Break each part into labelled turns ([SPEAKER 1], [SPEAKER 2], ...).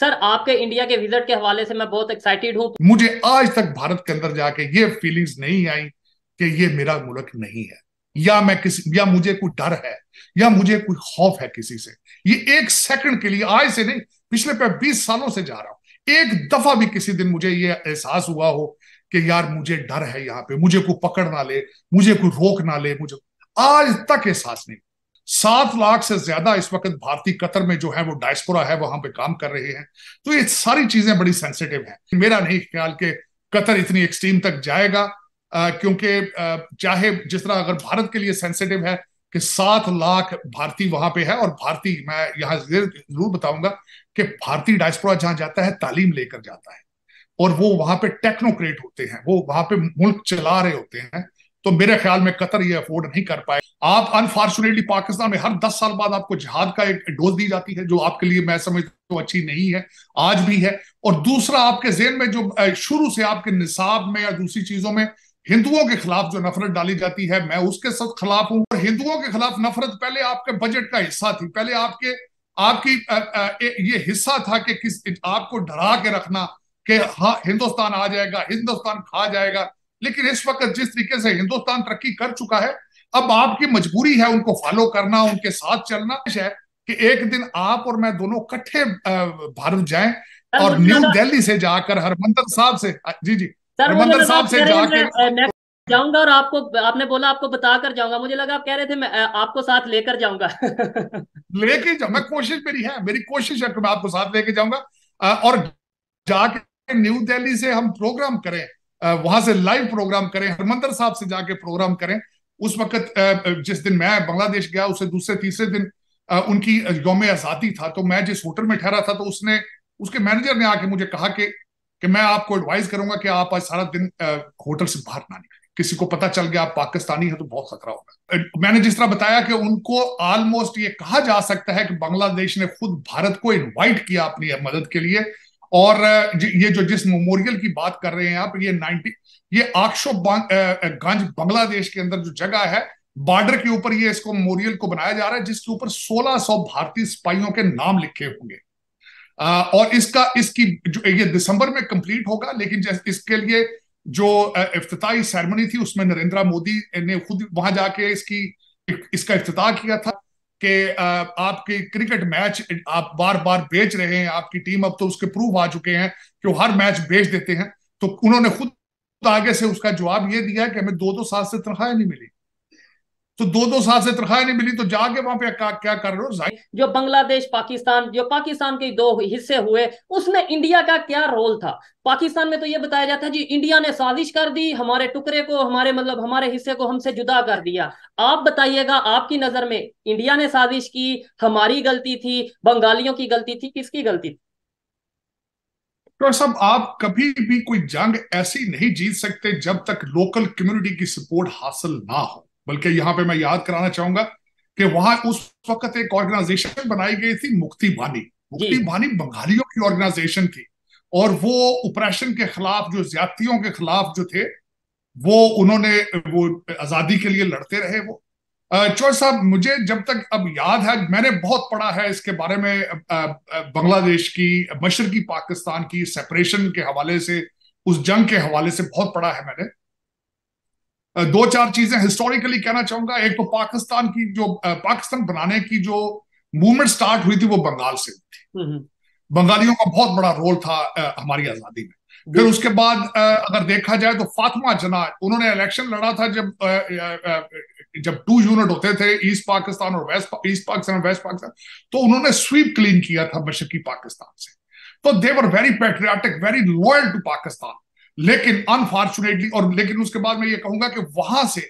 [SPEAKER 1] Sir आपके India के visit के हवाले से मैं बहुत एक्साइटेड हूँ
[SPEAKER 2] मुझे आज तक भारत के अंदर जाके ये फीलिंग्स नहीं आई कि ये मेरा मुल्क नहीं है या मैं किसी या मुझे कोई डर है या मुझे कोई खौफ है किसी से ये एक सेकंड के लिए आज से नहीं पिछले पे बीस सालों से जा रहा हूं एक दफा भी किसी दिन मुझे ये एहसास हुआ हो कि यार मुझे डर है यहाँ पे मुझे कोई पकड़ ना ले मुझे कोई रोक ना ले मुझे आज तक एहसास नहीं सात लाख से ज्यादा इस वक्त भारतीय कतर में जो है वो डायस्पोरा है वहां पे काम कर रहे हैं तो ये सारी चीजें बड़ी सेंसिटिव हैं मेरा नहीं ख्याल कि कतर इतनी एक्सट्रीम तक जाएगा क्योंकि चाहे जिस तरह अगर भारत के लिए सेंसिटिव है कि सात लाख भारतीय वहां पे है और भारतीय मैं यहाँ जरूर बताऊंगा कि भारतीय डायस्पोरा जहां जाता है तालीम लेकर जाता है और वो वहां पे टेक्नोक्रेट होते हैं वो वहां पे मुल्क चला रहे होते हैं तो मेरे ख्याल में कतर ये अफोर्ड नहीं कर पाए आप अनफॉर्चुनेटली पाकिस्तान में हर दस साल बाद आपको जहाद का एक डोज दी जाती है जो आपके लिए मैं समझता तो अच्छी नहीं है आज भी है और दूसरा आपके जेन में जो शुरू से आपके निसाब में या दूसरी चीजों में हिंदुओं के खिलाफ जो नफरत डाली जाती है मैं उसके सब खिलाफ हूं और हिंदुओं के खिलाफ नफरत पहले आपके बजट का हिस्सा थी पहले आपके आपकी आ, आ, ये हिस्सा था कि किस आपको डरा के रखना कि हाँ हिंदुस्तान आ जाएगा हिंदुस्तान खा जाएगा लेकिन इस वक्त जिस तरीके से हिंदुस्तान तरक्की कर चुका है अब आपकी मजबूरी है उनको फॉलो करना उनके साथ चलना है कि एक दिन आप और मैं दोनों इकट्ठे भारत जाएं और न्यू दिल्ली से जाकर हरमंदर साहब से जी जी हरमंदर साहब से जाकर
[SPEAKER 1] जाऊंगा और आपको आपने बोला आपको बताकर जाऊंगा मुझे लगा आप कह रहे थे मैं आपको साथ लेकर जाऊंगा
[SPEAKER 2] लेके जाऊ मैं कोशिश मेरी है मेरी कोशिश है कि मैं आपको साथ लेके जाऊंगा और जाके न्यू दिल्ली से हम प्रोग्राम करें वहां से लाइव प्रोग्राम करें हरिमंदर साहब से जाके प्रोग्राम करें उस वक्त जिस दिन मैं बांग्लादेश गया उसे दूसरे तीसरे दिन उनकी योम आज़ादी था तो मैं जिस होटल में ठहरा था तो उसने उसके मैनेजर ने आके मुझे कहा कि कि मैं आपको एडवाइस करूंगा कि आप आज सारा दिन होटल से बाहर ना निकलें किसी को पता चल गया आप पाकिस्तानी है तो बहुत खतरा होगा मैंने जिस तरह बताया कि उनको ऑलमोस्ट ये कहा जा सकता है कि बांग्लादेश ने खुद भारत को इन्वाइट किया अपनी मदद के लिए और ये जो जिस मेमोरियल की बात कर रहे हैं आप ये नाइनटी ये आक्षो गंज बांग्लादेश के अंदर जो जगह है बॉर्डर के ऊपर ये इसको मेमोरियल को बनाया जा रहा है जिसके ऊपर 1600 भारतीय सिपाहियों के नाम लिखे होंगे और इसका इसकी जो ये दिसंबर में कंप्लीट होगा लेकिन इसके लिए जो इफ्ताही सेरेमनी थी उसमें नरेंद्र मोदी ने खुद वहां जाके इसकी इसका अफ्ताह किया था कि आपके क्रिकेट मैच आप बार बार बेच रहे हैं आपकी टीम अब तो उसके प्रूफ आ चुके हैं कि वो हर मैच बेच देते हैं तो उन्होंने खुद आगे से उसका जवाब ये दिया कि हमें दो दो साल से तनख्वाह नहीं मिली तो दो दो साल से तनख्वाह नहीं मिली
[SPEAKER 1] तो जाके वहां पे क्या क्या कर रहे हो जो बांग्लादेश पाकिस्तान जो पाकिस्तान के दो हिस्से हुए उसमें इंडिया का क्या रोल था पाकिस्तान में तो ये बताया जाता है जी इंडिया ने साजिश कर दी हमारे टुकड़े को हमारे मतलब हमारे हिस्से को हमसे जुदा कर दिया आप बताइएगा आपकी नजर में इंडिया ने साजिश की हमारी गलती थी बंगालियों की गलती थी किसकी गलती थी
[SPEAKER 2] डॉक्टर तो साहब आप कभी भी कोई जंग ऐसी नहीं जीत सकते जब तक लोकल कम्युनिटी की सपोर्ट हासिल ना हो बल्कि यहां पे मैं याद कराना चाहूंगा कि वहां उस वक्त एक ऑर्गेनाइजेशन बनाई गई थी मुक्ति भानी मुक्ति भानी बंगालियों की ऑर्गेनाइजेशन थी और वो ऑपरेशन के खिलाफ जो ज्यादतियों के खिलाफ जो थे वो उन्होंने वो आजादी के लिए लड़ते रहे वो चौर साहब मुझे जब तक अब याद है मैंने बहुत पढ़ा है इसके बारे में बांग्लादेश की मशरकी पाकिस्तान की सेपरेशन के हवाले से उस जंग के हवाले से बहुत पढ़ा है मैंने दो चार चीजें हिस्टोरिकली कहना चाहूंगा एक तो पाकिस्तान की जो पाकिस्तान बनाने की जो मूवमेंट स्टार्ट हुई थी वो बंगाल से हुई थी हम्म, हम्म। बंगालियों का बहुत बड़ा रोल था हमारी आजादी में फिर उसके बाद अगर देखा जाए तो फातिमा जना उन्होंने इलेक्शन लड़ा था जब जब टू यूनिट होते थे ईस्ट पाकिस्तान और वेस्ट ईस्ट पाकिस्तान और वेस्ट पाकिस्तान तो उन्होंने स्वीप क्लीन किया था मशरकी पाकिस्तान से तो they're very patriotic very loyal to Pakistan लेकिन अनफॉर्चुनेटली और लेकिन उसके बाद मैं ये कहूंगा कि वहां से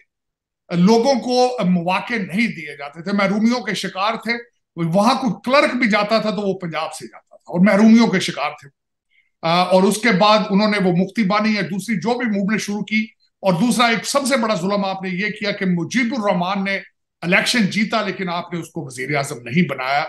[SPEAKER 2] लोगों को मौके नहीं दिए जाते थे महरूमियों के शिकार थे वहां कोई क्लर्क भी जाता था तो वो पंजाब से जाता था और महरूमियों के शिकार थे और उसके बाद उन्होंने वो मुक्ति बानी या दूसरी जो भी मूवमेंट शुरू की और दूसरा एक सबसे बड़ा जुलम आपने ये किया कि मुजीबुर रहमान ने इलेक्शन जीता लेकिन आपने उसको वजीर आजम नहीं बनाया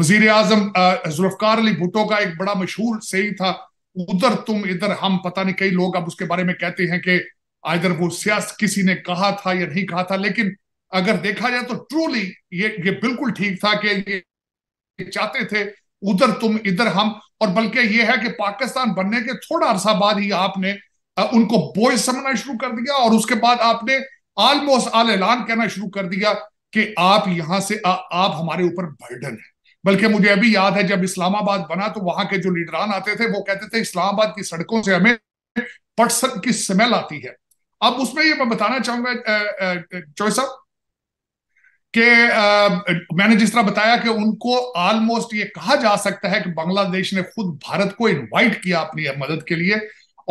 [SPEAKER 2] वजीर आजम जुल्फकार अली भुट्टो का एक बड़ा मशहूर सही था उधर तुम इधर हम पता नहीं कई लोग अब उसके बारे में कहते हैं कि आइधर वो सियास किसी ने कहा था या नहीं कहा था लेकिन अगर देखा जाए तो ट्रूली ये ये बिल्कुल ठीक था कि ये चाहते थे उधर तुम इधर हम और बल्कि ये है कि पाकिस्तान बनने के थोड़ा अरसा बाद ही आपने उनको बोझ समझना शुरू कर दिया और उसके बाद आपने ऑलमोस्ट आल ऐलान कहना शुरू कर दिया कि आप यहां से आ, आप हमारे ऊपर बर्डन है बल्कि मुझे अभी याद है जब इस्लामाबाद बना तो वहां के जो लीडरान आते थे वो कहते थे इस्लामाबाद की सड़कों से हमें पटसन की स्मेल आती है अब उसमें ये मैं बताना चाहूंगा चोई साहब आ, मैंने जिस तरह बताया कि उनको ऑलमोस्ट ये कहा जा सकता है कि बांग्लादेश ने खुद भारत को इनवाइट किया अपनी मदद के लिए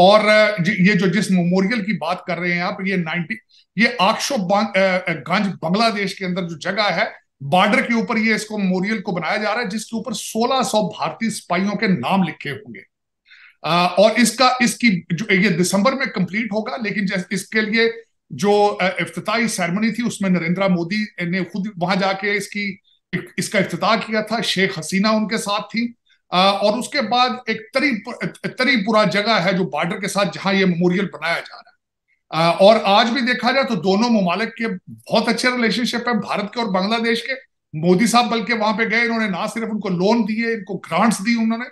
[SPEAKER 2] और ये जो जिस मेमोरियल की बात कर रहे हैं आप ये नाइनटी ये आक्षो गांज बांग्लादेश के अंदर जो जगह है बॉर्डर के ऊपर ये इसको मोरियल को बनाया जा रहा है जिसके ऊपर 1600 भारतीय सिपाहियों के नाम लिखे होंगे और इसका इसकी जो ये दिसंबर में कंप्लीट होगा लेकिन इसके लिए जो अफ्ताही सेरेमनी थी उसमें नरेंद्र मोदी ने खुद वहां जाके इसकी इसका अफ्ताह किया था शेख हसीना उनके साथ थी और उसके बाद एक तरी तरीपुरा जगह है जो बॉर्डर के साथ जहां ये मेमोरियल बनाया जा रहा है और आज भी देखा जाए तो दोनों ममालिक के बहुत अच्छे रिलेशनशिप है भारत के और बांग्लादेश के मोदी साहब बल्कि वहां पे गए इन्होंने ना सिर्फ उनको लोन दिए इनको ग्रांट्स दी उन्होंने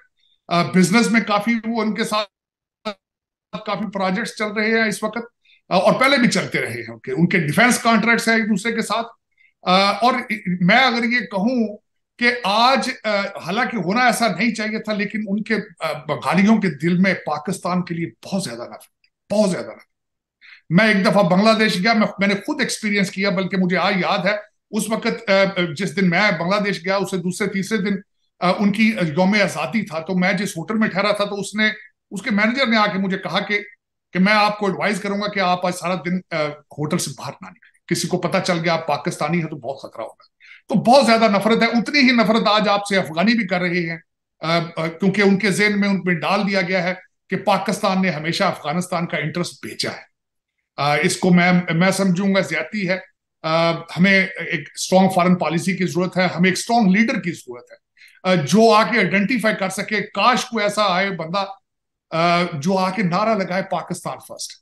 [SPEAKER 2] बिजनेस में काफी वो उनके साथ काफी प्रोजेक्ट्स चल रहे हैं इस वक्त और पहले भी चलते रहे हैं उनके उनके डिफेंस कॉन्ट्रैक्ट्स हैं एक दूसरे के साथ और मैं अगर ये कहूं कि आज हालांकि होना ऐसा नहीं चाहिए था लेकिन उनके बंगालियों के दिल में पाकिस्तान के लिए बहुत ज्यादा नफरत बहुत ज्यादा नफरत मैं एक दफा बांग्लादेश गया मैं, मैंने खुद एक्सपीरियंस किया बल्कि मुझे आज याद है उस वक्त जिस दिन मैं बांग्लादेश गया उसे दूसरे तीसरे दिन उनकी योम आजादी था तो मैं जिस होटल में ठहरा था तो उसने उसके मैनेजर ने आके मुझे कहा कि कि मैं आपको एडवाइस करूंगा कि आप आज सारा दिन होटल से बाहर ना निकलें किसी को पता चल गया आप पाकिस्तानी है तो बहुत खतरा होगा तो बहुत ज्यादा नफरत है उतनी ही नफरत आज आपसे अफगानी भी कर रहे हैं क्योंकि उनके जेन में उनमें डाल दिया गया है कि पाकिस्तान ने हमेशा अफगानिस्तान का इंटरेस्ट बेचा है इसको मैं मैं समझूंगा ज्यादा है हमें एक स्ट्रांग फॉरेन पॉलिसी की जरूरत है हमें एक स्ट्रांग लीडर की जरूरत है जो आके आइडेंटिफाई कर सके काश को ऐसा आए बंदा जो आके नारा लगाए पाकिस्तान फर्स्ट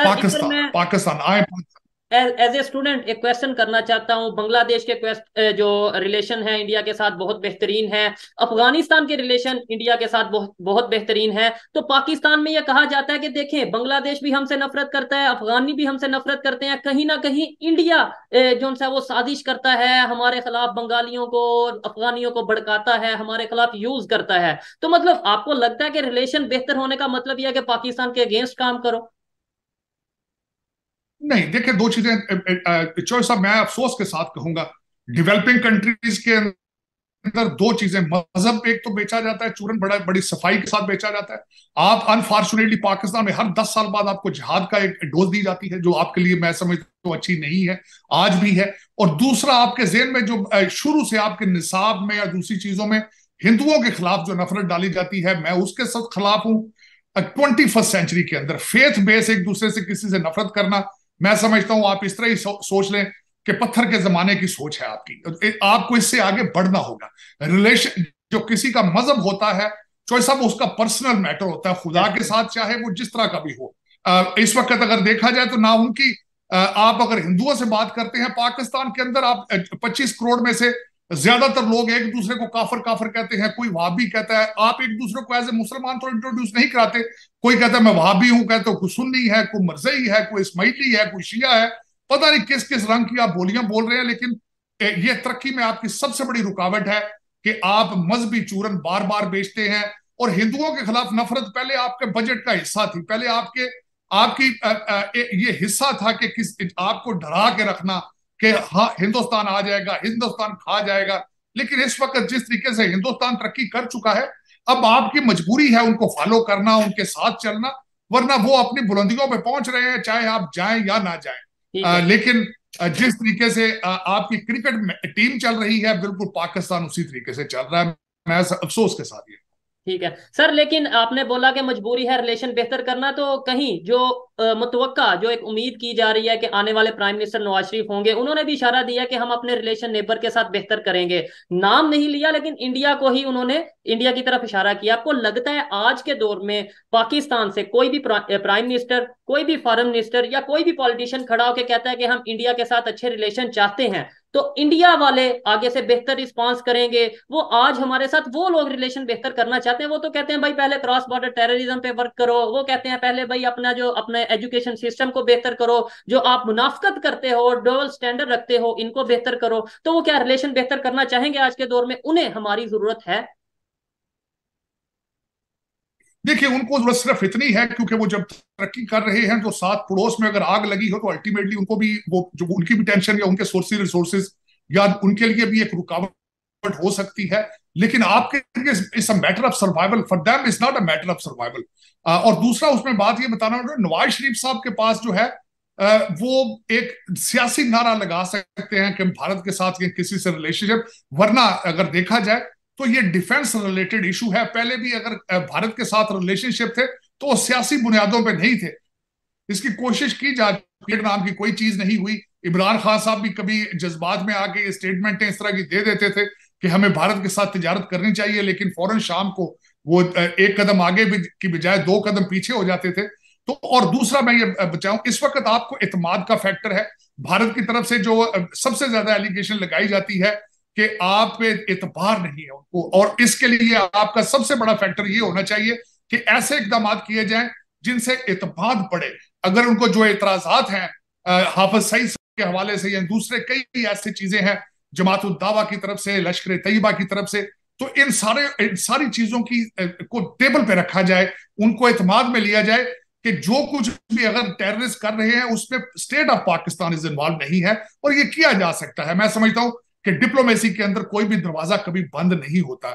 [SPEAKER 2] पाकिस्तान पाकिस्तान आए पाकिस्तान
[SPEAKER 1] एज ए स्टूडेंट एक क्वेश्चन करना चाहता हूँ बांग्लादेश के जो रिलेशन है इंडिया के साथ बहुत बेहतरीन है अफगानिस्तान के रिलेशन इंडिया के साथ बहुत बहुत बेहतरीन है तो पाकिस्तान में यह कहा जाता है कि देखें बांग्लादेश भी हमसे नफरत करता है अफगानी भी हमसे नफरत करते हैं कहीं ना कहीं इंडिया जो है वो साजिश करता है हमारे खिलाफ बंगालियों को अफगानियों को भड़काता है हमारे खिलाफ यूज करता है तो मतलब आपको लगता है कि रिलेशन बेहतर होने का मतलब यह है कि पाकिस्तान के अगेंस्ट काम करो
[SPEAKER 2] नहीं देखिए दो चीजें चौधरी साहब मैं अफसोस के साथ कहूंगा डेवलपिंग कंट्रीज के अंदर दो चीजें मजहब एक तो बेचा जाता है चूरन बड़ा बड़ी सफाई के साथ बेचा जाता है आप अनफॉर्चुनेटली पाकिस्तान में हर दस साल बाद आपको जहाद का एक डोज दी जाती है जो आपके लिए मैं समझता हूँ अच्छी नहीं है आज भी है और दूसरा आपके जेन में जो शुरू से आपके निसाब में या दूसरी चीजों में हिंदुओं के खिलाफ जो नफरत डाली जाती है मैं उसके सब खिलाफ हूँ ट्वेंटी फर्स्ट सेंचुरी के अंदर फेथ बेस एक दूसरे से किसी से नफरत करना मैं समझता हूं आप इस तरह ही सो, सोच लें कि पत्थर के जमाने की सोच है आपकी आपको इससे आगे बढ़ना होगा रिलेशन जो किसी का मजहब होता है चॉइस अब उसका पर्सनल मैटर होता है खुदा के साथ चाहे वो जिस तरह का भी हो इस वक्त अगर देखा जाए तो ना उनकी आप अगर हिंदुओं से बात करते हैं पाकिस्तान के अंदर आप 25 करोड़ में से ज्यादातर लोग एक दूसरे को काफर काफर कहते हैं कोई वहाबी कहता है आप एक दूसरे को एज ए मुसलमान तो इंट्रोड्यूस नहीं कराते कोई कहता है मैं वहाबी हूं कहते हो कोई सुन्नी है कोई मरजई है कोई इसमाइली है कोई शिया है पता नहीं किस किस रंग की आप बोलियां बोल रहे हैं लेकिन ये तरक्की में आपकी सबसे बड़ी रुकावट है कि आप मजहबी चूरन बार बार बेचते हैं और हिंदुओं के खिलाफ नफरत पहले आपके बजट का हिस्सा थी पहले आपके आपकी आ, आ, ये हिस्सा था कि किस आपको डरा के रखना कि हाँ हिंदुस्तान आ जाएगा हिंदुस्तान खा जाएगा लेकिन इस वक्त जिस तरीके से हिंदुस्तान तरक्की कर चुका है अब आपकी मजबूरी है उनको फॉलो करना उनके साथ चलना वरना वो अपनी बुलंदियों पर पहुंच रहे हैं चाहे आप जाए या ना जाए लेकिन जिस तरीके से आपकी क्रिकेट टीम चल रही है बिल्कुल पाकिस्तान उसी तरीके से चल रहा है मैं अफसोस के साथ ये
[SPEAKER 1] ठीक है सर लेकिन आपने बोला कि मजबूरी है रिलेशन बेहतर करना तो कहीं जो मुतवका जो एक उम्मीद की जा रही है कि आने वाले प्राइम मिनिस्टर नवाज शरीफ होंगे उन्होंने भी इशारा दिया कि हम अपने रिलेशन नेबर के साथ बेहतर करेंगे नाम नहीं लिया लेकिन इंडिया को ही उन्होंने इंडिया की तरफ इशारा किया आपको लगता है आज के दौर में पाकिस्तान से कोई भी प्रा, प्राइम मिनिस्टर कोई भी फॉरन मिनिस्टर या कोई भी पॉलिटिशियन खड़ा होकर कहता है कि हम इंडिया के साथ अच्छे रिलेशन चाहते हैं तो इंडिया वाले आगे से बेहतर रिस्पॉन्स करेंगे वो आज हमारे साथ वो लोग रिलेशन बेहतर करना चाहते हैं वो तो कहते हैं भाई पहले क्रॉस बॉर्डर टेररिज्म पे वर्क करो वो कहते हैं पहले भाई अपना जो अपने एजुकेशन सिस्टम को बेहतर करो जो आप मुनाफ्त करते हो डबल स्टैंडर्ड रखते हो इनको बेहतर करो तो वो क्या रिलेशन बेहतर करना चाहेंगे आज के दौर में उन्हें हमारी जरूरत है
[SPEAKER 2] देखिए उनको जरूरत सिर्फ इतनी है क्योंकि वो जब तरक्की कर रहे हैं तो साथ पड़ोस में अगर आग लगी हो तो अल्टीमेटली उनको भी वो जो उनकी भी टेंशन या उनके सोर्सी रिसोर्सेज या उनके लिए भी एक रुकावट हो सकती है लेकिन आपके it's a matter of survival for them is not a matter of survival और दूसरा उसमें बात ये बताना नवाज शरीफ साहब के पास जो है वो एक सियासी नारा लगा सकते हैं कि हम भारत के साथ किसी से रिलेशनशिप वरना अगर देखा जाए तो ये डिफेंस रिलेटेड इशू है पहले भी अगर भारत के साथ रिलेशनशिप थे तो वो सियासी बुनियादों पर नहीं थे इसकी कोशिश की जा वियतनाम की कोई चीज नहीं हुई इमरान खान साहब भी कभी जज्बात में आके स्टेटमेंटें इस तरह की दे देते थे कि हमें भारत के साथ तजारत करनी चाहिए लेकिन फौरन शाम को वो एक कदम आगे भी की बजाय दो कदम पीछे हो जाते थे तो और दूसरा मैं ये बचाऊं इस वक्त आपको इतमाद का फैक्टर है भारत की तरफ से जो सबसे ज्यादा एलिगेशन लगाई जाती है कि आप पे एतबार नहीं है उनको और इसके लिए आपका सबसे बड़ा फैक्टर ये होना चाहिए कि ऐसे इकदाम किए जाएं जिनसे इतबाद पड़े अगर उनको जो एतराजात हैं हाफज सईद के हवाले से या दूसरे कई ऐसी चीजें हैं जमात उद्दावा की तरफ से लश्कर तयबा की तरफ से तो इन सारे इन सारी चीजों की को टेबल पे रखा जाए उनको एतमाद में लिया जाए कि जो कुछ भी अगर टेररिस्ट कर रहे हैं उसमें state of Pakistan is involve नहीं है और ये किया जा सकता है मैं समझता हूँ कि डिप्लोमेसी के अंदर कोई भी दरवाजा कभी बंद नहीं होता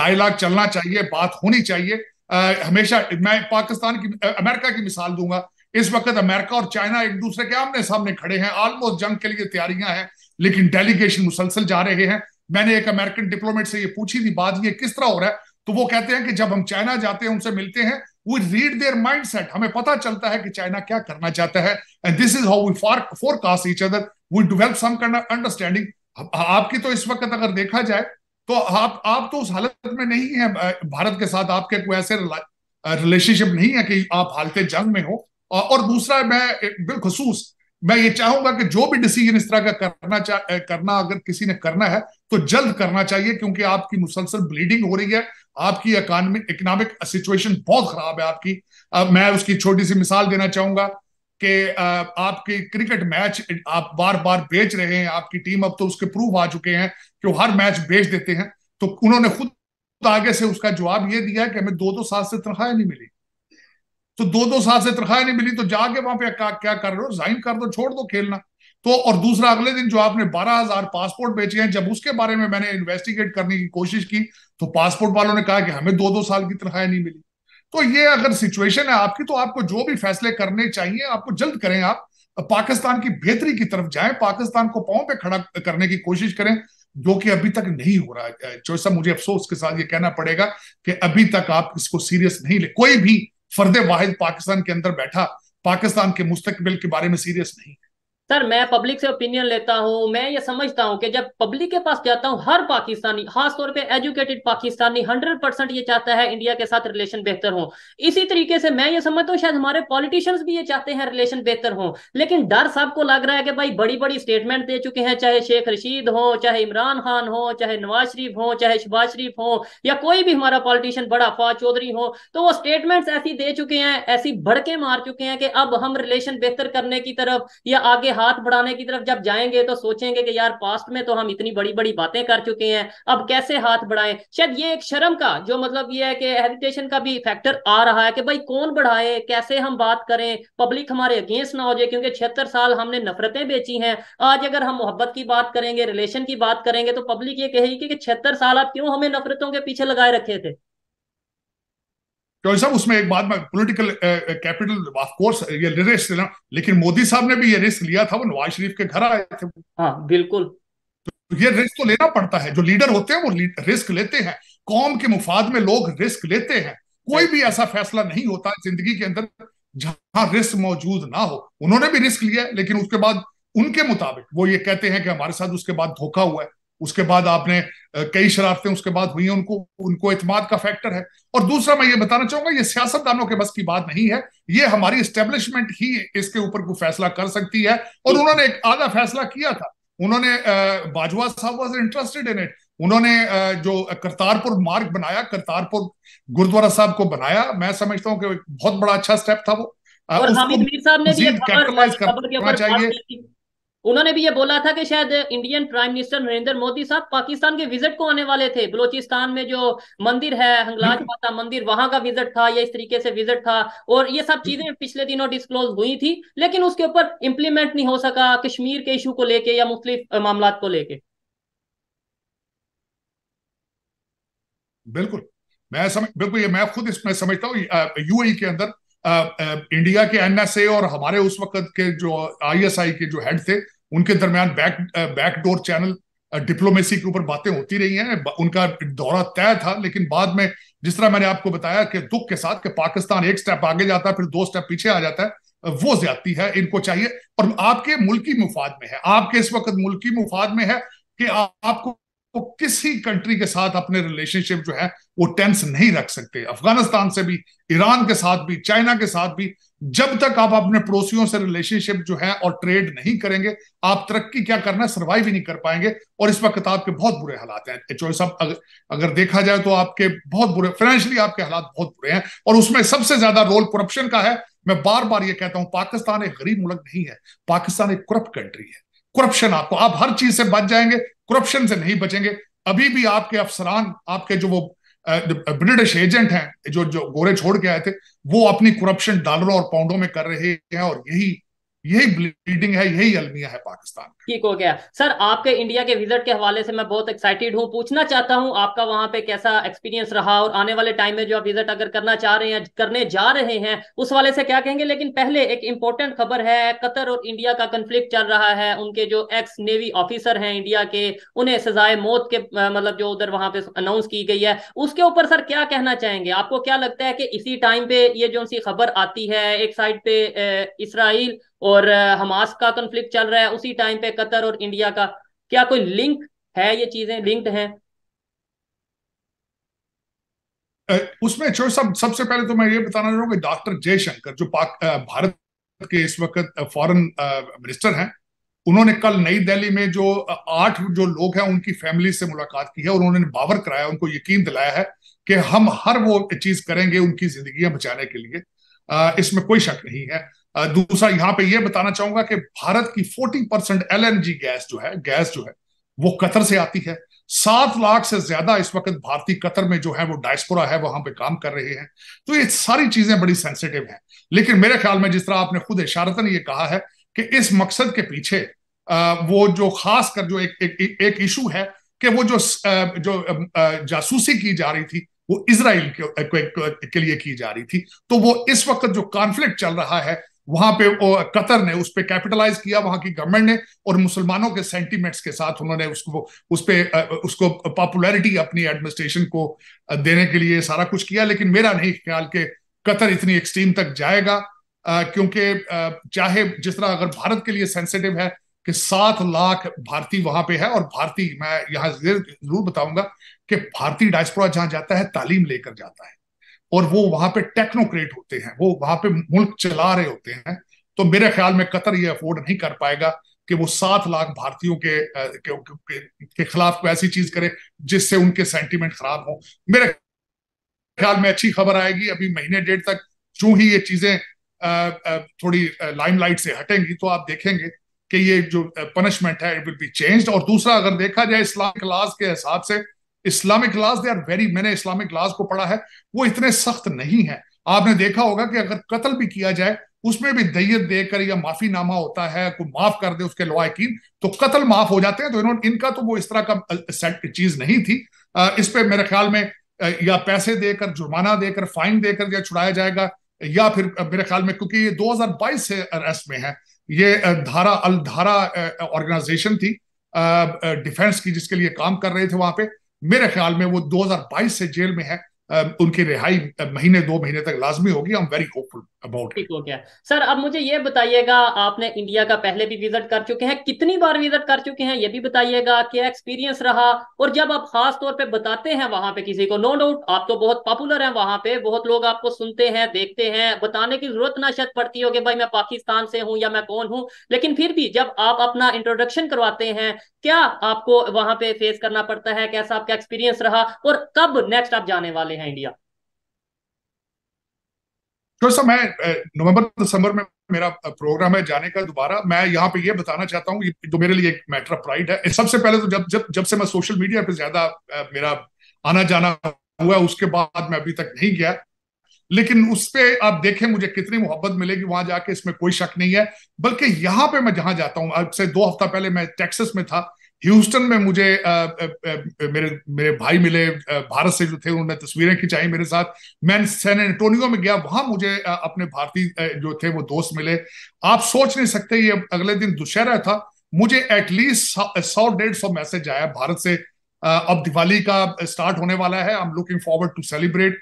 [SPEAKER 2] डायलॉग चलना चाहिए बात होनी चाहिए आ, हमेशा मैं पाकिस्तान की अमेरिका की मिसाल दूंगा इस वक्त अमेरिका और चाइना एक दूसरे के आमने सामने खड़े हैं ऑलमोस्ट जंग के लिए तैयारियां हैं लेकिन डेलीगेशन मुसलसल जा रहे हैं मैंने एक अमेरिकन डिप्लोमेट से ये पूछी थी बात ये किस तरह हो रहा है तो वो कहते हैं कि जब हम चाइना जाते हैं उनसे मिलते हैं वी रीड देयर माइंड हमें पता चलता है कि चाइना क्या करना चाहता है and this is how we forecast each other will develop some kind आपकी तो इस वक्त अगर देखा जाए तो आप आप तो उस हालत में नहीं है भारत के साथ आपके कोई ऐसे रिलेशनशिप नहीं है कि आप हालत जंग में हो और दूसरा मैं बिलखसूस मैं ये चाहूंगा कि जो भी डिसीजन इस तरह का करना चाह करना अगर किसी ने करना है तो जल्द करना चाहिए क्योंकि आपकी मुसलसल ब्लीडिंग हो रही है आपकी इकोनॉमिक सिचुएशन बहुत खराब है आपकी मैं उसकी छोटी सी मिसाल देना चाहूंगा कि आपके क्रिकेट मैच आप बार बार बेच रहे हैं आपकी टीम अब तो उसके प्रूफ आ चुके हैं कि वो हर मैच बेच देते हैं तो उन्होंने खुद आगे से उसका जवाब ये दिया कि हमें दो दो साल से तनख्वाह नहीं मिली तो दो दो साल से तनख्वाह नहीं मिली तो जाके वहां पे क्या, कर रहे हो जाइन कर दो छोड़ दो खेलना तो और दूसरा अगले दिन जो आपने बारह हजार पासपोर्ट बेचे हैं जब उसके बारे में मैंने इन्वेस्टिगेट करने की कोशिश की तो पासपोर्ट वालों ने कहा कि हमें दो दो साल की तनख्वाह नहीं मिली तो ये अगर सिचुएशन है आपकी तो आपको जो भी फैसले करने चाहिए आपको जल्द करें आप पाकिस्तान की बेहतरी की तरफ जाएं पाकिस्तान को पांव पे खड़ा करने की कोशिश करें जो कि अभी तक नहीं हो रहा है जो सब मुझे अफसोस के साथ ये कहना पड़ेगा कि अभी तक आप इसको सीरियस नहीं ले कोई भी फर्द वाहिद पाकिस्तान के अंदर बैठा पाकिस्तान के मुस्तकबिल के बारे में सीरियस नहीं
[SPEAKER 1] सर मैं पब्लिक से ओपिनियन लेता हूं मैं ये समझता हूं कि जब पब्लिक के पास जाता हूं हर पाकिस्तानी खासतौर पे एजुकेटेड पाकिस्तानी हंड्रेड परसेंट ये चाहता है इंडिया के साथ रिलेशन बेहतर हो इसी तरीके से मैं ये समझता हूं शायद हमारे पॉलिटिशियंस भी ये चाहते हैं रिलेशन बेहतर हो लेकिन डर सबको लग रहा है कि भाई बड़ी बड़ी स्टेटमेंट दे चुके हैं चाहे शेख रशीद हो चाहे इमरान खान हो चाहे नवाज शरीफ हो चाहे शहबाज शरीफ हो या कोई भी हमारा पॉलिटिशियन बड़ा फवाद चौधरी हो तो वो स्टेटमेंट्स ऐसी दे चुके हैं ऐसी भड़के मार चुके हैं कि अब हम रिलेशन बेहतर करने की तरफ या आगे हाथ बढ़ाने की तरफ जब जाएंगे तो सोचेंगे कि यार पास्ट में तो हम इतनी बड़ी बड़ी बातें कर चुके हैं अब कैसे हाथ बढ़ाएं शायद ये एक शर्म का जो मतलब ये है कि हेजिटेशन का भी फैक्टर आ रहा है कि भाई कौन बढ़ाए कैसे हम बात करें पब्लिक हमारे अगेंस्ट ना हो जाए क्योंकि छिहत्तर साल हमने नफरतें बेची हैं आज अगर हम मोहब्बत की बात करेंगे रिलेशन की बात करेंगे तो पब्लिक ये कहेगी कि छिहत्तर साल आप क्यों हमें नफरतों के पीछे लगाए रखे थे
[SPEAKER 2] क्योंकि तो साहब उसमें एक बात पोलिटिकल कैपिटल ऑफकोर्स ये रिस्क लेना लेकिन मोदी साहब ने भी ये रिस्क लिया था वो नवाज शरीफ के घर आए थे हाँ बिल्कुल तो ये रिस्क तो लेना पड़ता है जो लीडर होते हैं वो रिस्क लेते हैं कौम के मुफाद में लोग रिस्क लेते हैं कोई भी ऐसा फैसला नहीं होता जिंदगी के अंदर जहां रिस्क मौजूद ना हो उन्होंने भी रिस्क लिया लेकिन उसके बाद उनके मुताबिक वो ये कहते हैं कि हमारे साथ उसके बाद धोखा हुआ है उसके बाद आपने कई शरारतें उसके बाद हुई हैं उनको उनको एतमाद का फैक्टर है और दूसरा मैं ये बताना चाहूंगा ये सियासतदानों के बस की बात नहीं है ये हमारी स्टेब्लिशमेंट ही इसके ऊपर कोई फैसला कर सकती है और उन्होंने एक आधा फैसला किया था उन्होंने बाजवा साहब वॉज इंटरेस्टेड इन इट उन्होंने जो करतारपुर मार्ग बनाया करतारपुर गुरुद्वारा साहब को बनाया मैं समझता हूँ कि बहुत बड़ा अच्छा स्टेप था वो और हामिद मीर साहब ने भी कैपिटलाइज करना चाहिए
[SPEAKER 1] उन्होंने भी ये बोला था कि शायद Indian prime minister Narendra Modi साहब पाकिस्तान के विजिट को आने वाले थे बलोचिस्तान में जो मंदिर है हंगलाज माता मंदिर वहां का विजिट था या इस तरीके से विजिट था और ये सब चीजें पिछले दिनों डिस्क्लोज हुई थी लेकिन उसके ऊपर इम्प्लीमेंट नहीं हो सका कश्मीर के इशू को लेके या मुख्तलिफ मामला को लेके
[SPEAKER 2] बिल्कुल मैं समझ बिल्कुल ये मैं खुद इसमें समझता हूँ यूएई e के अंदर आ, आ, इंडिया के एनएसए और हमारे उस वक्त के जो आईएसआई के जो हेड थे उनके दरमियान बैक बैकडोर चैनल डिप्लोमेसी के ऊपर बातें होती रही हैं उनका दौरा तय था लेकिन बाद में जिस तरह मैंने आपको बताया कि दुख के साथ कि पाकिस्तान एक स्टेप आगे जाता है फिर दो स्टेप पीछे आ जाता है uh, वो ज्यादती है इनको चाहिए और आपके मुल्की मुफाद में है आपके इस वक्त मुल्की मुफाद में है कि आ, आपको तो किसी कंट्री के साथ अपने रिलेशनशिप जो है वो टेंस नहीं रख सकते अफगानिस्तान से भी ईरान के साथ भी चाइना के साथ भी जब तक आप अपने पड़ोसियों से रिलेशनशिप जो है और ट्रेड नहीं करेंगे आप तरक्की क्या करना सरवाइव ही नहीं कर पाएंगे और इस वक्त आपके बहुत बुरे हालात हैं एचओ साहब अगर, अगर देखा जाए तो आपके बहुत बुरे फाइनेंशियली आपके हालात बहुत बुरे हैं और उसमें सबसे ज्यादा रोल करप्शन का है मैं बार बार ये कहता हूं पाकिस्तान एक गरीब मुल्क नहीं है पाकिस्तान एक करप्ट कंट्री है करप्शन आपको आप हर चीज से बच जाएंगे करप्शन से नहीं बचेंगे अभी भी आपके अफसरान आपके जो वो ब्रिटिश एजेंट हैं जो जो गोरे छोड़ के आए थे वो अपनी करप्शन डॉलरों और पाउंडों में कर रहे हैं और यही यही ब्लीडिंग है यही अलमिया है पाकिस्तान
[SPEAKER 1] ठीक हो गया सर आपके इंडिया के विजिट के हवाले से मैं बहुत एक्साइटेड हूँ पूछना चाहता हूँ आपका वहां पे कैसा एक्सपीरियंस रहा और आने वाले टाइम में जो आप विजिट अगर करना चाह रहे हैं करने जा रहे हैं उस वाले से क्या कहेंगे लेकिन पहले एक इंपॉर्टेंट खबर है कतर और इंडिया का कंफ्लिक्ट चल रहा है उनके जो एक्स नेवी ऑफिसर है इंडिया के उन्हें सजाए मौत के मतलब जो उधर वहां पे अनाउंस की गई है उसके ऊपर सर क्या कहना चाहेंगे आपको क्या लगता है कि इसी टाइम पे ये जो सी खबर आती है एक साइड पे इसराइल और हमास का कंफ्लिक्ट चल रहा है उसी टाइम पे कतर और इंडिया का क्या कोई लिंक है ये चीजें लिंक्ड हैं
[SPEAKER 2] उसमें चोर सब सबसे पहले तो मैं ये बताना चाहूंगा डॉक्टर जयशंकर जो पाक भारत के इस वक्त फॉरेन मिनिस्टर हैं उन्होंने कल नई दिल्ली में जो आठ जो लोग हैं उनकी फैमिली से मुलाकात की है और उन्होंने बावर कराया उनको यकीन दिलाया है कि हम हर वो चीज करेंगे उनकी जिंदगी बचाने के लिए इसमें कोई शक नहीं है दूसरा यहां पे ये बताना चाहूंगा कि भारत की 40 परसेंट एल गैस जो है गैस जो है वो कतर से आती है सात लाख से ज्यादा इस वक्त भारतीय कतर में जो है वो डायस्पोरा है वहां पे काम कर रहे हैं तो ये सारी चीजें बड़ी सेंसिटिव हैं लेकिन मेरे ख्याल में जिस तरह आपने खुद इशारतन ये कहा है कि इस मकसद के पीछे वो जो खास कर जो एक एक, इशू है कि वो जो जो जासूसी की जा रही थी वो इसराइल के, के लिए की जा रही थी तो वो इस वक्त जो कॉन्फ्लिक्ट चल रहा है वहां पे कतर ने उस पर कैपिटलाइज किया वहां की गवर्नमेंट ने और मुसलमानों के सेंटीमेंट्स के साथ उन्होंने उसको उस पर उसको पॉपुलैरिटी अपनी एडमिनिस्ट्रेशन को देने के लिए सारा कुछ किया लेकिन मेरा नहीं ख्याल कि कतर इतनी एक्सट्रीम तक जाएगा क्योंकि चाहे जिस तरह अगर भारत के लिए सेंसिटिव है कि सात लाख भारतीय वहां पे है और भारतीय मैं यहाँ जरूर बताऊंगा कि भारतीय डायस्पोरा जहां जाता है तालीम लेकर जाता है और वो वहां पे टेक्नोक्रेट होते हैं वो वहां पे मुल्क चला रहे होते हैं तो मेरे ख्याल में कतर ये अफोर्ड नहीं कर पाएगा कि वो सात लाख भारतीयों के के, के, के खिलाफ कोई ऐसी चीज करे जिससे उनके सेंटिमेंट खराब हो मेरे ख्याल में अच्छी खबर आएगी अभी महीने डेढ़ तक जो ही ये चीजें थोड़ी लाइमलाइट से हटेंगी तो आप देखेंगे कि ये जो पनिशमेंट है इट विल बी चेंज्ड और दूसरा अगर देखा जाए इस्लामिक लॉज के हिसाब से Islamic laws they are very मैंने इस्लामिक लॉज को पढ़ा है वो इतने सख्त नहीं है आपने देखा होगा कि अगर कत्ल भी किया जाए उसमें भी दैयत देकर या माफीनामा होता है कोई माफ कर दे उसके लवाकिन तो कत्ल माफ हो जाते हैं तो इन्होंने इनका तो वो इस तरह का चीज नहीं थी इस पर मेरे ख्याल में या पैसे देकर जुर्माना देकर फाइन देकर या छुड़ाया जाएगा या फिर मेरे ख्याल में क्योंकि ये 2022 से अरेस्ट में है ये धारा अल धारा ऑर्गेनाइजेशन थी डिफेंस की जिसके लिए काम कर रहे थे वहां पे मेरे ख्याल में वो 2022 से जेल में है उनकी रिहाई महीने दो महीने तक लाजमी होगी I am very hopeful about ठीक हो गया
[SPEAKER 1] सर अब मुझे ये बताइएगा आपने इंडिया का पहले भी विजिट कर चुके हैं कितनी बार विजिट कर चुके हैं ये भी बताइएगा क्या एक्सपीरियंस रहा और जब आप खास तौर पे बताते हैं वहां पे किसी को नो डाउट आप तो बहुत पॉपुलर हैं वहां पे बहुत लोग आपको सुनते हैं देखते हैं बताने की जरूरत ना शायद पड़ती हो कि भाई मैं पाकिस्तान से हूँ या मैं कौन हूँ लेकिन फिर भी जब आप अपना इंट्रोडक्शन करवाते हैं क्या आपको वहां पे फेस करना पड़ता है कैसा आपका एक्सपीरियंस रहा और कब नेक्स्ट आप जाने वाले हैं इंडिया
[SPEAKER 2] तो मैं नवंबर दिसंबर में मेरा प्रोग्राम है जाने का दोबारा मैं यहाँ पे ये बताना चाहता हूँ तो मेरे लिए एक मैटर ऑफ प्राइड है सबसे पहले तो जब जब जब से मैं सोशल मीडिया पे ज्यादा मेरा आना जाना हुआ उसके बाद मैं अभी तक नहीं गया लेकिन उस पर आप देखें मुझे कितनी मोहब्बत मिलेगी वहां जाके इसमें कोई शक नहीं है बल्कि यहाँ पे मैं जहां जाता हूँ अब से दो हफ्ता पहले मैं टेक्सस में था ह्यूस्टन में मुझे आ, आ, आ, मेरे मेरे भाई मिले भारत से जो थे उन्होंने तस्वीरें खिंचाई मेरे साथ मैं सैन एंटोनियो में गया वहां मुझे अपने भारतीय जो थे वो दोस्त मिले आप सोच नहीं सकते ये अगले दिन दुशहरा था मुझे एटलीस्ट सौ डेढ़ सौ मैसेज आया भारत से अब दिवाली का स्टार्ट होने वाला है I am looking forward to celebrate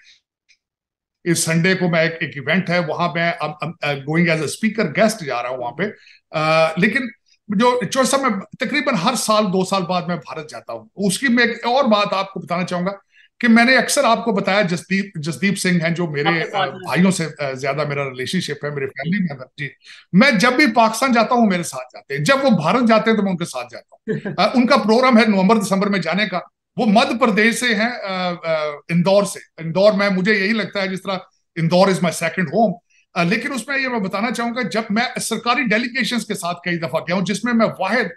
[SPEAKER 2] इस संडे को मैं एक, एक इवेंट है वहां मैं going as a speaker guest जा रहा हूं वहां पे आ, लेकिन जो चौसा मैं तकरीबन हर साल दो साल बाद मैं भारत जाता हूँ उसकी मैं एक और बात आपको बताना चाहूंगा कि मैंने अक्सर आपको बताया जसदीप जसदीप सिंह हैं जो मेरे भाइयों से ज्यादा मेरा रिलेशनशिप है मेरे फैमिली में जी मैं जब भी पाकिस्तान जाता हूँ मेरे साथ जाते हैं जब वो भारत जाते हैं तो मैं उनके साथ जाता हूँ उनका प्रोग्राम है नवंबर दिसंबर में जाने का वो मध्य प्रदेश से हैं इंदौर से इंदौर में मुझे यही लगता है जिस तरह Indore is my second home लेकिन उसमें ये मैं बताना चाहूंगा जब मैं सरकारी डेलीगेशन के साथ कई दफा गया हूं जिसमें मैं वाहिद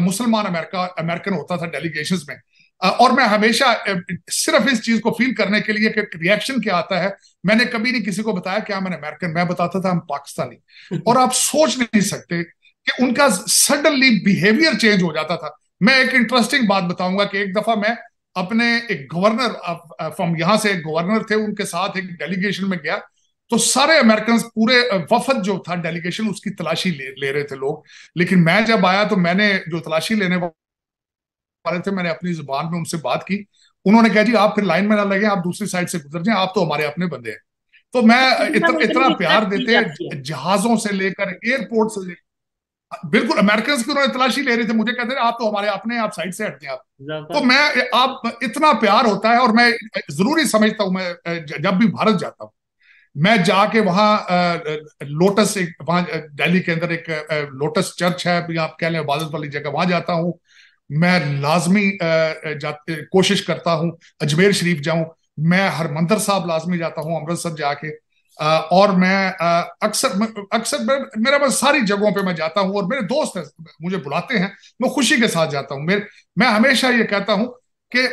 [SPEAKER 2] मुसलमान अमेरिका अमेरिकन होता था डेलीगेशन में आ, और मैं हमेशा सिर्फ इस चीज को फील करने के लिए कि रिएक्शन क्या आता है मैंने कभी नहीं किसी को बताया कि हम अमेरिकन मैं बताता था हम पाकिस्तानी और आप सोच नहीं सकते कि उनका सडनली बिहेवियर चेंज हो जाता था मैं एक इंटरेस्टिंग बात बताऊंगा कि एक दफा मैं अपने एक गवर्नर फ्रॉम यहां से एक गवर्नर थे उनके साथ एक डेलीगेशन में गया तो सारे अमेरिकन पूरे वफद जो था डेलीगेशन उसकी तलाशी ले, ले रहे थे लोग लेकिन मैं जब आया तो मैंने जो तलाशी लेने वाले थे मैंने अपनी जुबान में उनसे बात की उन्होंने कहा जी आप फिर लाइन में ना लगे आप दूसरी साइड से गुजर जाए आप तो हमारे अपने बंदे हैं तो मैं तो इतना, इतना प्यार देते हैं जहाजों से लेकर एयरपोर्ट से लेकर बिल्कुल अमेरिकन की उन्होंने तलाशी ले रहे थे मुझे कहते थे आप तो हमारे अपने आप साइड से हटते हैं आप तो मैं आप इतना प्यार होता है और मैं जरूरी समझता हूँ मैं जब भी भारत जाता हूँ मैं जाके वहां लोटस एक वहां दिल्ली के अंदर एक लोटस चर्च है आप कह लें इबादत वाली जगह वहां जाता हूँ मैं लाजमी जाते कोशिश करता हूँ अजमेर शरीफ जाऊं मैं हरमंदर साहब लाजमी जाता हूँ अमृतसर जाके और मैं अक्सर अक्सर मेरा बस सारी जगहों पे मैं जाता हूँ और मेरे दोस्त हैं मुझे बुलाते हैं मैं खुशी के साथ जाता हूँ मैं हमेशा ये कहता हूँ कि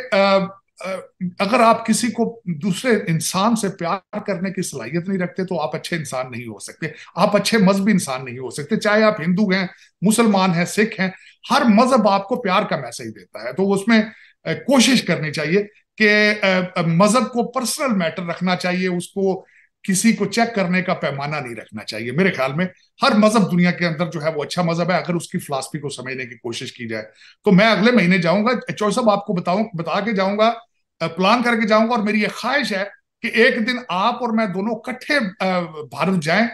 [SPEAKER 2] अगर आप किसी को दूसरे इंसान से प्यार करने की सलाहियत नहीं रखते तो आप अच्छे इंसान नहीं हो सकते आप अच्छे मजहबी इंसान नहीं हो सकते चाहे आप हिंदू हैं मुसलमान हैं सिख हैं हर मजहब आपको प्यार का मैसेज देता है तो उसमें कोशिश करनी चाहिए कि मजहब को पर्सनल मैटर रखना चाहिए उसको किसी को चेक करने का पैमाना नहीं रखना चाहिए मेरे ख्याल में हर मजहब दुनिया के अंदर जो है वो अच्छा मजहब है अगर उसकी फिलासफी को समझने की कोशिश की जाए तो मैं अगले महीने जाऊंगा चौ साहब आपको बताऊं बता के जाऊंगा प्लान करके जाऊंगा और मेरी ये ख्वाहिश है कि एक दिन आप और मैं दोनों इकट्ठे भारत जाएं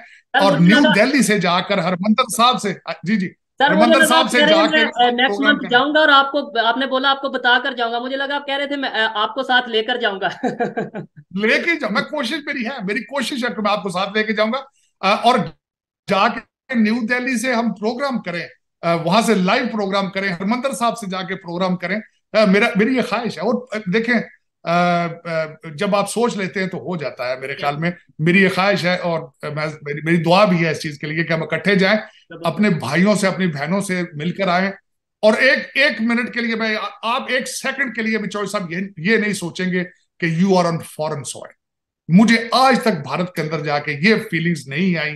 [SPEAKER 2] और न्यू दिल्ली से जाकर हरमंदर साहब से जी जी सर नेक्स्ट मंथ
[SPEAKER 1] जाऊंगा और आपको आपने बोला आपको जाऊंगा मुझे लगा आप कह रहे थे मैं आपको साथ लेकर जाऊंगा
[SPEAKER 2] लेके मैं कोशिश मेरी है मेरी कोशिश है कि मैं आपको साथ लेके जाऊंगा और जाके न्यू दिल्ली से हम प्रोग्राम करें वहां से लाइव प्रोग्राम करें हरमंदर साहब से जाके प्रोग्राम करें मेरा मेरी ये ख्वाहिश है और देखें जब आप सोच लेते हैं तो हो जाता है मेरे ख्याल में मेरी ये ख्वाहिश है और मैं मेरी दुआ भी है इस चीज के लिए कि हम इकट्ठे जाएं अपने भाइयों से अपनी बहनों से मिलकर आए और एक एक मिनट के लिए भाई आप एक सेकंड के लिए भी चौधरी साहब ये ये नहीं सोचेंगे कि you are on foreign soil मुझे आज तक भारत के अंदर जाके ये फीलिंग्स नहीं आई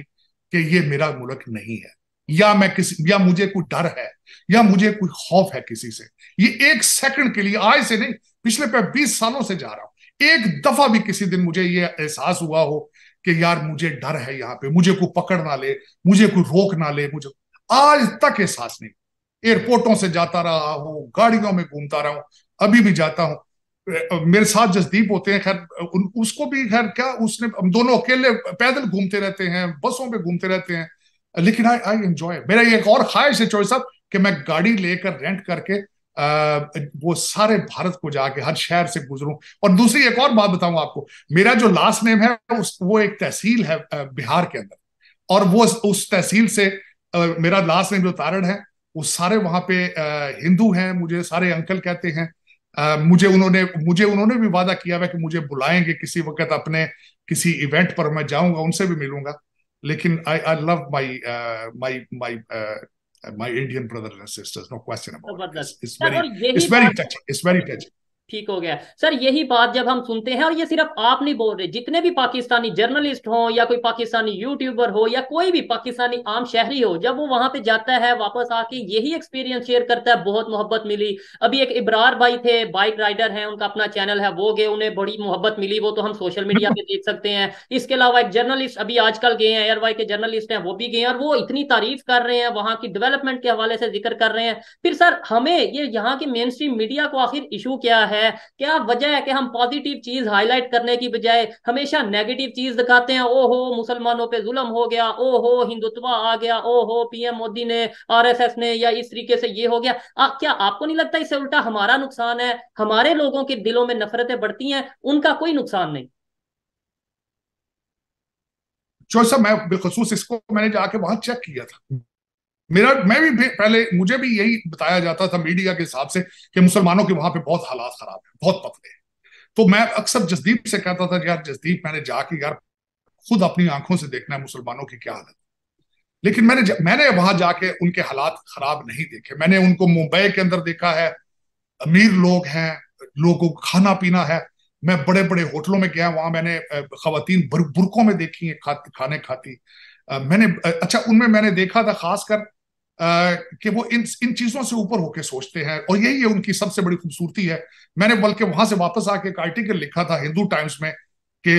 [SPEAKER 2] कि ये मेरा मुल्क नहीं है या मैं किसी या मुझे कोई डर है या मुझे कोई खौफ है किसी से ये एक सेकंड के लिए आज से नहीं पिछले पे बीस सालों से जा रहा हूं एक दफा भी किसी दिन मुझे ये एहसास हुआ हो कि यार मुझे डर है यहाँ पे मुझे कोई पकड़ ना ले मुझे कोई रोक ना ले मुझे आज तक एहसास नहीं एयरपोर्टों से जाता रहा हूँ गाड़ियों में घूमता रहा हूं अभी भी जाता हूं मेरे साथ जसदीप होते हैं खैर उसको भी खैर क्या उसने दोनों अकेले पैदल घूमते रहते हैं बसों में घूमते रहते हैं लेकिन आई आई एंजॉय मेरा एक और ख्वाहिश है चोरी साहब कि मैं गाड़ी लेकर रेंट करके वो सारे भारत को जाके हर शहर से गुजरूं और दूसरी एक और बात बताऊं आपको मेरा जो लास्ट नेम है उस वो एक तहसील है बिहार के अंदर और वो उस तहसील से मेरा लास्ट नेम जो तारण है वो सारे वहां पे हिंदू हैं मुझे सारे अंकल कहते हैं मुझे उन्होंने मुझे उन्होंने भी वादा किया हुआ कि मुझे बुलाएंगे किसी वक्त अपने किसी इवेंट पर मैं जाऊंगा उनसे भी मिलूंगा लेकिन I I love my my my my Indian brothers and sisters, no question about, about it. It's, it's very, it's very touching. It's very touching.
[SPEAKER 1] ठीक हो गया सर यही बात जब हम सुनते हैं और ये सिर्फ आप नहीं बोल रहे जितने भी पाकिस्तानी जर्नलिस्ट हो या कोई पाकिस्तानी यूट्यूबर हो या कोई भी पाकिस्तानी आम शहरी हो जब वो वहां पे जाता है वापस आके यही एक्सपीरियंस शेयर करता है बहुत मोहब्बत मिली अभी एक इब्रार भाई थे बाइक राइडर हैं उनका अपना चैनल है वो गए उन्हें बड़ी मोहब्बत मिली वो तो हम सोशल मीडिया पे देख सकते हैं इसके अलावा एक जर्नलिस्ट अभी आजकल गए हैं एयर वाई के जर्नलिस्ट हैं वो भी गए हैं और वो इतनी तारीफ कर रहे हैं वहां की डेवलपमेंट के हवाले से जिक्र कर रहे हैं फिर सर हमें ये यहाँ की मेन स्ट्रीम मीडिया को आखिर इशू क्या है है क्या वजह है कि हम पॉजिटिव चीज हाईलाइट करने की बजाय हमेशा नेगेटिव चीज दिखाते हैं ओ हो मुसलमानों पे जुलम हो गया ओ हो हिंदुत्व आ गया ओ हो पीएम मोदी ने आरएसएस ने या इस तरीके से ये हो गया आ, क्या आपको नहीं लगता इससे उल्टा हमारा नुकसान है हमारे लोगों के दिलों में नफरतें बढ़ती हैं उनका कोई नुकसान नहीं
[SPEAKER 2] जो सब मैं बिलखसूस इसको मैंने जाके वहां चेक किया था मेरा मैं भी पहले मुझे भी यही बताया जाता था मीडिया के हिसाब से कि मुसलमानों के वहां पे बहुत हालात खराब है बहुत पतले हैं तो मैं अक्सर जसदीप से कहता था यार जसदीप मैंने जाके यार खुद अपनी आंखों से देखना है मुसलमानों की क्या हालत लेकिन मैंने मैंने वहां जाके उनके हालात खराब नहीं देखे मैंने उनको मुंबई के अंदर देखा है अमीर लोग हैं लोगों को खाना पीना है मैं बड़े बड़े होटलों में गया वहां मैंने खातन बुरकों में देखी है खा, खाने खाती मैंने अच्छा उनमें मैंने देखा था खासकर कि वो इन इन चीजों से ऊपर होके सोचते हैं और यही है उनकी सबसे बड़ी खूबसूरती है मैंने बल्कि वहां से वापस आके एक आर्टिकल लिखा था हिंदू टाइम्स में कि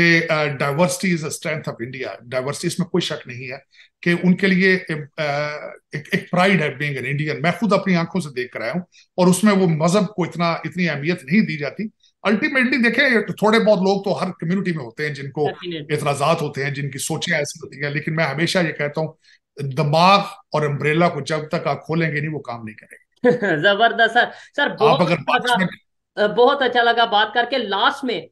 [SPEAKER 2] diversity is strength of India diversity इसमें कोई शक नहीं है कि उनके लिए एक एक प्राइड है बीइंग एन इंडियन मैं खुद अपनी आंखों से देख कर आया हूँ और उसमें वो मजहब को इतना इतनी अहमियत नहीं दी जाती अल्टीमेटली देखें तो थोड़े बहुत लोग तो हर कम्युनिटी में होते हैं जिनको एतराजात होते हैं जिनकी सोचें ऐसी होती हैं लेकिन मैं हमेशा ये कहता हूँ दिमाग और अम्ब्रेला को जब तक आप खोलेंगे नहीं वो काम नहीं
[SPEAKER 1] करेंगे जबरदस्त सर
[SPEAKER 2] सर बहुत आप अगर अच्छा,
[SPEAKER 1] बहुत अच्छा लगा बात करके लास्ट में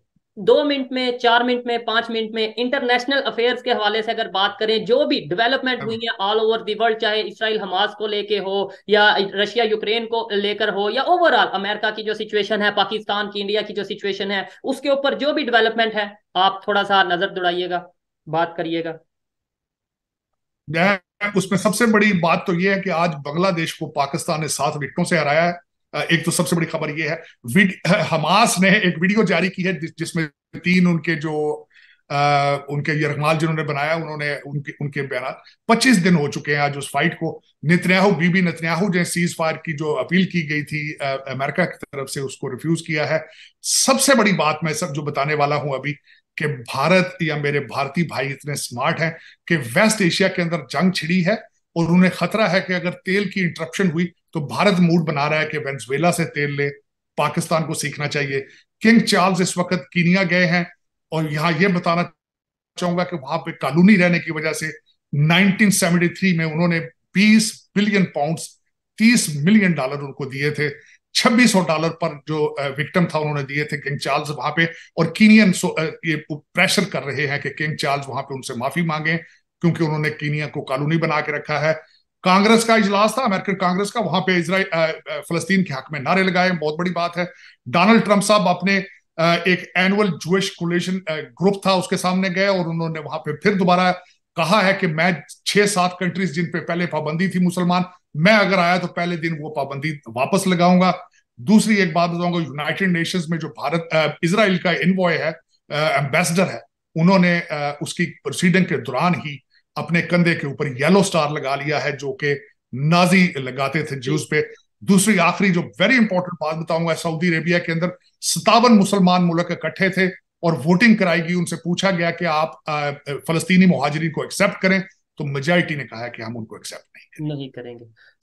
[SPEAKER 1] दो मिनट में चार मिनट में पांच मिनट में इंटरनेशनल अफेयर्स के हवाले से अगर बात करें जो भी डेवलपमेंट हाँ। हुई है ऑल ओवर दी वर्ल्ड चाहे इसराइल हमास को लेके हो या रशिया यूक्रेन को लेकर हो या ओवरऑल अमेरिका की जो सिचुएशन है पाकिस्तान की इंडिया की जो सिचुएशन है उसके ऊपर जो भी डेवलपमेंट है आप थोड़ा सा नजर दौड़ाइएगा बात करिएगा
[SPEAKER 2] उसमें सबसे बड़ी बात तो यह है कि आज बांग्लादेश को पाकिस्तान ने सात विकटों से हराया है एक तो सबसे बड़ी खबर यह है हमास ने एक वीडियो जारी की है जिसमें तीन उनके जो आ, उनके यरमाल जिन्होंने बनाया उन्होंने उनके उनके बयान पच्चीस दिन हो चुके हैं आज उस फाइट को नितन्याहू बीबी नितन्याहू जो सीज फायर की जो अपील की गई थी अमेरिका की तरफ से उसको रिफ्यूज किया है सबसे बड़ी बात मैं सब जो बताने वाला हूं अभी कि भारत या मेरे भारतीय भाई इतने स्मार्ट हैं कि वेस्ट एशिया के अंदर जंग छिड़ी है और उन्हें खतरा है कि अगर तेल की इंटरप्शन हुई तो भारत मूड बना रहा है कि वेंसवेला से तेल ले पाकिस्तान को सीखना चाहिए किंग चार्ल्स इस वक्त कीनिया गए हैं और यहां यह बताना चाहूंगा कि वहां पे कानूनी रहने की वजह से 1973 में उन्होंने 20 बिलियन पाउंड्स 30 मिलियन डॉलर उनको दिए थे छब्बीस डॉलर पर जो विक्टम था उन्होंने दिए थे किंग चार्ल्स वहां पे और कीनियन ये प्रेशर कर रहे हैं कि किंग चार्ल्स वहां पे उनसे माफी मांगे क्योंकि उन्होंने कीनिया को कानूनी बना के रखा है कांग्रेस का इजलास था अमेरिकन कांग्रेस का वहां पे इसराइल फलस्तीन के हक में नारे लगाए बहुत बड़ी बात है डोनाल्ड ट्रंप साहब अपने आ, एक एनुअल जुएश कोलेशन ग्रुप था उसके सामने गए और उन्होंने वहां पे फिर दोबारा कहा है कि मैं छह सात कंट्रीज जिन पे पहले पाबंदी थी मुसलमान मैं अगर आया तो पहले दिन वो पाबंदी वापस लगाऊंगा दूसरी एक बात बताऊंगा यूनाइटेड नेशंस में जो भारत इसराइल का इन्वॉय है एम्बेसडर है उन्होंने उसकी प्रोसीडिंग के दौरान ही अपने कंधे के ऊपर येलो स्टार लगा लिया है जो कि नाजी लगाते थे ज्यूज पे दूसरी आखिरी जो वेरी इंपॉर्टेंट बात बताऊंगा सऊदी अरेबिया के अंदर सतावन मुसलमान मुल्क इकट्ठे थे और वोटिंग कराई गई उनसे पूछा गया कि आप फलस्तीनी मुहाजरीन को एक्सेप्ट करें तो मेजोरिटी ने कहा कि हम उनको एक्सेप्ट नहीं करेंगे नहीं करेंगे